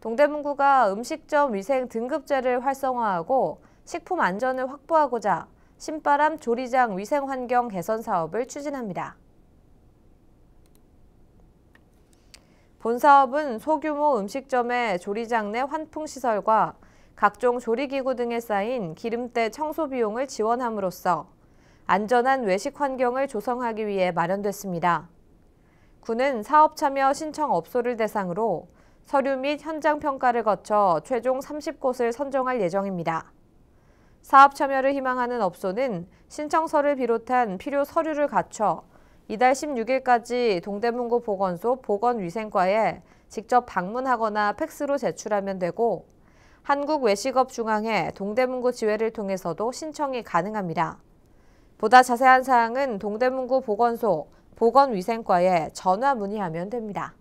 동대문구가 음식점 위생 등급제를 활성화하고 식품 안전을 확보하고자 신바람 조리장 위생 환경 개선 사업을 추진합니다. 본 사업은 소규모 음식점의 조리장 내 환풍시설과 각종 조리기구 등에 쌓인 기름때 청소 비용을 지원함으로써 안전한 외식 환경을 조성하기 위해 마련됐습니다. 구는 사업 참여 신청 업소를 대상으로 서류 및 현장 평가를 거쳐 최종 30곳을 선정할 예정입니다. 사업 참여를 희망하는 업소는 신청서를 비롯한 필요 서류를 갖춰 이달 16일까지 동대문구 보건소 보건위생과에 직접 방문하거나 팩스로 제출하면 되고 한국외식업중앙회 동대문구 지회를 통해서도 신청이 가능합니다. 보다 자세한 사항은 동대문구 보건소 보건위생과에 전화 문의하면 됩니다.